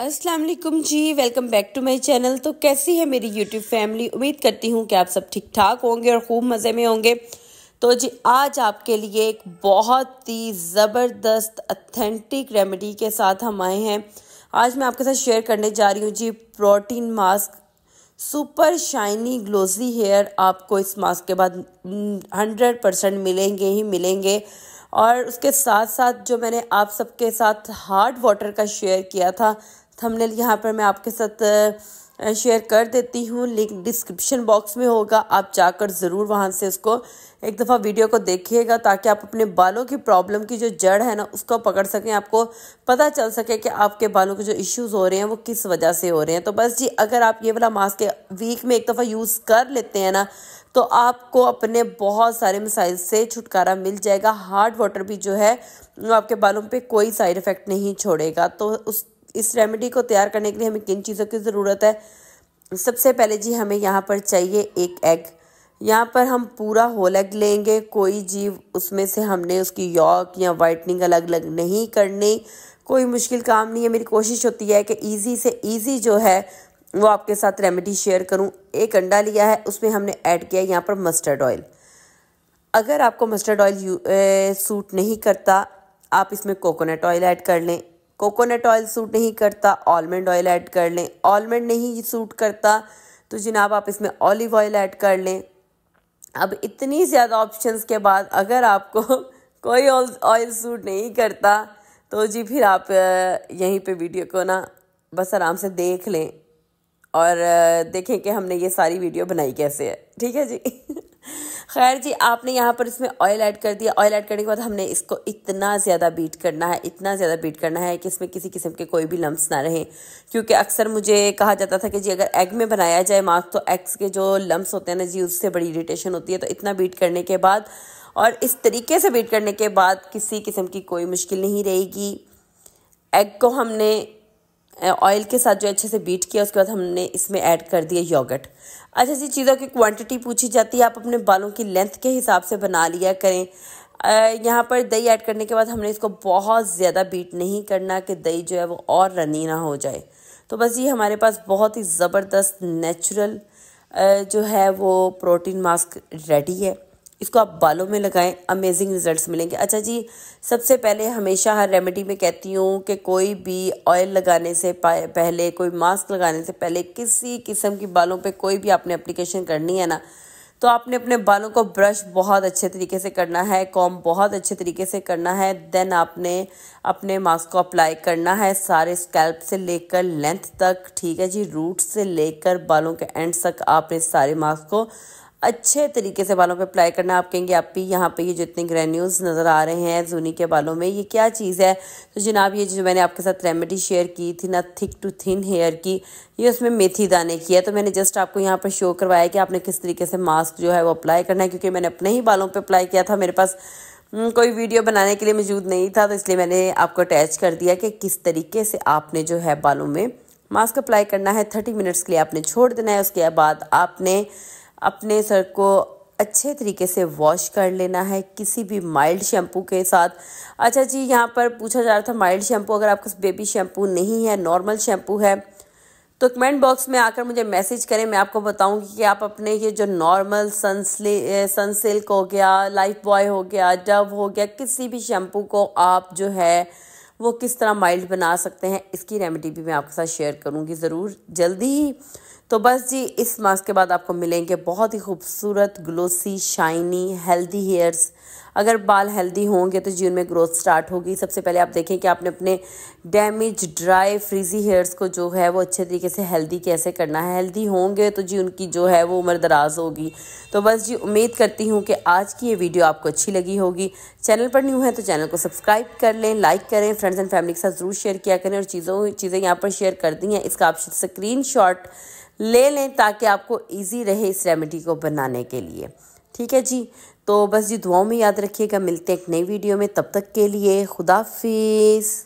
वालेकुम जी welcome back to my channel तो कैसी है मेरी यूट्यूब फैमिली उम्मीद करती हूँ कि आप सब ठीक ठाक होंगे और खूब मज़े में होंगे तो जी आज आपके लिए एक बहुत ही ज़बरदस्त अथेंटिक रेमेडी के साथ हम आए हैं आज मैं आपके साथ शेयर करने जा रही हूँ जी protein mask super shiny glossy hair आपको इस मास्क के बाद हंड्रेड परसेंट मिलेंगे ही मिलेंगे और उसके साथ साथ जो मैंने आप सबके साथ हार्ड वाटर का शेयर किया था थंबनेल यहाँ पर मैं आपके साथ शेयर कर देती हूँ लिंक डिस्क्रिप्शन बॉक्स में होगा आप जाकर ज़रूर वहाँ से उसको एक दफ़ा वीडियो को देखिएगा ताकि आप अपने बालों की प्रॉब्लम की जो जड़ है ना उसको पकड़ सकें आपको पता चल सके कि आपके बालों के जो इश्यूज़ हो रहे हैं वो किस वजह से हो रहे हैं तो बस जी अगर आप ये वाला मास्क वीक में एक दफ़ा यूज़ कर लेते हैं ना तो आपको अपने बहुत सारे मिसाइल से छुटकारा मिल जाएगा हार्ड वाटर भी जो है आपके बालों पे कोई साइड इफ़ेक्ट नहीं छोड़ेगा तो उस इस रेमेडी को तैयार करने के लिए हमें किन चीज़ों की ज़रूरत है सबसे पहले जी हमें यहाँ पर चाहिए एक एग यहाँ पर हम पूरा होल एग लेंगे कोई जीव उसमें से हमने उसकी यॉक या वाइटनिंग अलग अलग नहीं करनी कोई मुश्किल काम नहीं है मेरी कोशिश होती है कि ईजी से ईजी जो है वो आपके साथ रेमेडी शेयर करूँ एक अंडा लिया है उसमें हमने ऐड किया है यहाँ पर मस्टर्ड ऑयल अगर आपको मस्टर्ड ऑयल सूट नहीं करता आप इसमें कोकोनट ऑयल ऐड कर लें कोकोनट ऑयल सूट नहीं करता ऑलमंड ऑयल ऐड कर लें ऑलमंड नहीं सूट करता तो जनाब आप इसमें ऑलिव ऑयल ऐड कर लें अब इतनी ज़्यादा ऑप्शंस के बाद अगर आपको कोई ऑयल सूट नहीं करता तो जी फिर आप यहीं पे वीडियो को ना बस आराम से देख लें और देखें कि हमने ये सारी वीडियो बनाई कैसे है ठीक है जी खैर जी आपने यहाँ पर इसमें ऑयल ऐड कर दिया ऑयल ऐड करने के बाद हमने इसको इतना ज़्यादा बीट करना है इतना ज़्यादा बीट करना है कि इसमें किसी किस्म के कोई भी लम्ब ना रहें क्योंकि अक्सर मुझे कहा जाता था कि जी अगर एग में बनाया जाए मास्क तो एग्स के जो लम्ब होते हैं ना जी उससे बड़ी इरीटेशन होती है तो इतना बीट करने के बाद और इस तरीके से बीट करने के बाद किसी किस्म की कोई मुश्किल नहीं रहेगी एग को हमने ऑयल के साथ जो अच्छे से बीट किया उसके बाद हमने इसमें ऐड कर दिया योगर्ट अच्छा जी चीज़ों की क्वांटिटी पूछी जाती है आप अपने बालों की लेंथ के हिसाब से बना लिया करें यहाँ पर दही ऐड करने के बाद हमने इसको बहुत ज़्यादा बीट नहीं करना कि दही जो है वो और रनी ना हो जाए तो बस ये हमारे पास बहुत ही ज़बरदस्त नेचुरल जो है वो प्रोटीन मास्क रेडी है इसको आप बालों में लगाएं अमेजिंग रिजल्ट्स मिलेंगे अच्छा जी सबसे पहले हमेशा हर रेमेडी में कहती हूँ कि कोई भी ऑयल लगाने से पहले कोई मास्क लगाने से पहले किसी किस्म की बालों पे कोई भी आपने एप्लीकेशन करनी है ना तो आपने अपने बालों को ब्रश बहुत अच्छे तरीके से करना है कॉम बहुत अच्छे तरीके से करना है देन आपने अपने मास्क को अप्लाई करना है सारे स्कैल्प से लेकर लेंथ तक ठीक है जी रूट से लेकर बालों के एंड तक आपने सारे मास्क को अच्छे तरीके से बालों पे अप्लाई करना आप कहेंगे आप भी यहाँ पे ये जितने ग्रेन्यूल्स नज़र आ रहे हैं जूनी के बालों में ये क्या चीज़ है तो जनाब ये जो मैंने आपके साथ रेमेडी शेयर की थी ना थिक टू थिन हेयर की ये उसमें मेथी दाने की है तो मैंने जस्ट आपको यहाँ पर शो करवाया कि आपने किस तरीके से मास्क जो है वो अप्लाई करना है क्योंकि मैंने अपने ही बालों पर अप्लाई किया था मेरे पास हम्म, कोई वीडियो बनाने के लिए मौजूद नहीं था तो इसलिए मैंने आपको अटैच कर दिया कि किस तरीके से आपने जो है बालों में मास्क अप्लाई करना है थर्टी मिनट्स के लिए आपने छोड़ देना है उसके बाद आपने अपने सर को अच्छे तरीके से वॉश कर लेना है किसी भी माइल्ड शैम्पू के साथ अच्छा जी यहाँ पर पूछा जा रहा था माइल्ड शैम्पू अगर आपके बेबी शैम्पू नहीं है नॉर्मल शैम्पू है तो कमेंट बॉक्स में आकर मुझे मैसेज करें मैं आपको बताऊंगी कि आप अपने ये जो नॉर्मल सनस्ले सनसिल्क हो गया लाइफ बॉय हो गया डव हो गया किसी भी शैम्पू को आप जो है वो किस तरह माइल्ड बना सकते हैं इसकी रेमेडी भी मैं आपके साथ शेयर करूँगी ज़रूर जल्दी ही तो बस जी इस मास्क के बाद आपको मिलेंगे बहुत ही खूबसूरत ग्लोसी शाइनी हेल्दी हेयर्स अगर बाल हेल्दी होंगे तो जी उनमें ग्रोथ स्टार्ट होगी सबसे पहले आप देखें कि आपने अपने डैमेज ड्राई फ्रीजी हेयर्स को जो है वो अच्छे तरीके से हेल्दी कैसे करना है हेल्दी होंगे तो जी उनकी जो है वो उम्र दराज होगी तो बस जी उम्मीद करती हूँ कि आज की ये वीडियो आपको अच्छी लगी होगी चैनल पर न्यू है तो चैनल को सब्सक्राइब कर लें लाइक करें फ्रेंड्स एंड फैमिली के साथ ज़रूर शेयर किया करें और चीज़ों चीज़ें यहाँ पर शेयर कर दी हैं इसका आप स्क्रीन ले लें ताकि आपको ईजी रहे इस रेमेडी को बनाने के लिए ठीक है जी तो बस जी दुआओं में याद रखिएगा मिलते हैं एक नई वीडियो में तब तक के लिए खुदाफिज़